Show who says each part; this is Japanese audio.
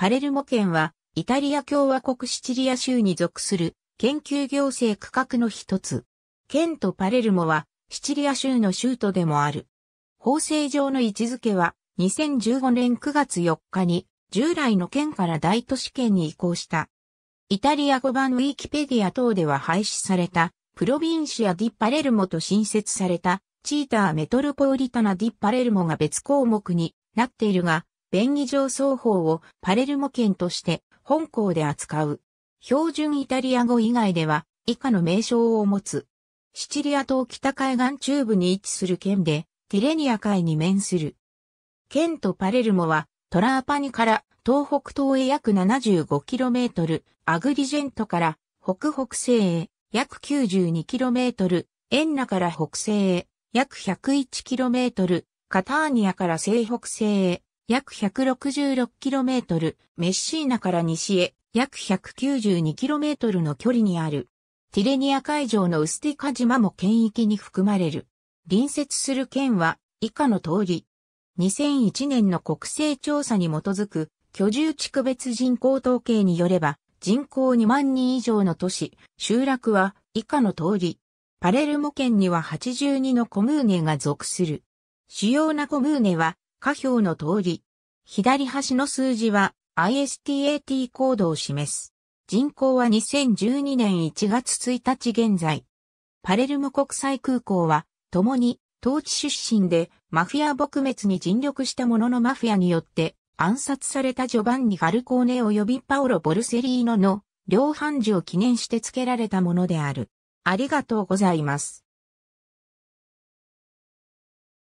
Speaker 1: パレルモ県は、イタリア共和国シチ
Speaker 2: リア州に属する研究行政区画の一つ。県とパレルモは、シチリア州の州都でもある。法制上の位置づけは、2015年9月4日に、従来の県から大都市圏に移行した。イタリア語版ウィキペディア等では廃止された、プロビンシア・ディ・パレルモと新設された、チーター・メトロポリタナ・ディ・パレルモが別項目になっているが、便宜上双方をパレルモ県として本校で扱う。標準イタリア語以外では以下の名称を持つ。シチリア島北海岸中部に位置する県で、ティレニア海に面する。県とパレルモはトラーパニから東北東へ約 75km、アグリジェントから北北西へ約 92km、エンナから北西へ約 101km、カターニアから西北西へ約 166km、メッシーナから西へ約 192km の距離にある。ティレニア海上のウスティカ島も県域に含まれる。隣接する県は以下の通り。2001年の国勢調査に基づく居住地区別人口統計によれば人口2万人以上の都市、集落は以下の通り。パレルモ県には82のコムーネが属する。主要なコムーネは下表の通り。左端の数字は ISTAT コードを示す。人口は2012年1月1日現在。パレルム国際空港は、共に、当地出身で、マフィア撲滅に尽力した者ののマフィアによって、暗殺されたジョバンニ・ファルコーネ及びパオロ・ボルセリーノの、両
Speaker 1: 判事を記念して付けられたものである。ありがとうございます。